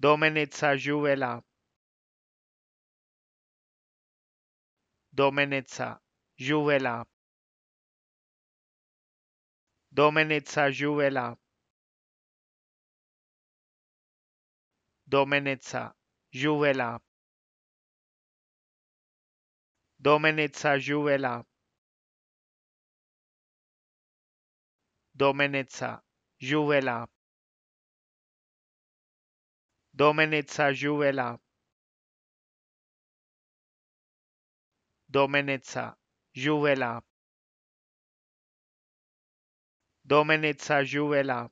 Domenica Juvela. Domenica Juvela. Domenica Juvela. Domenica Juvela. Domenica Juvela. Domenica Juvela. Domenica Juvela. Domenica Juvela. Domenica Juvela.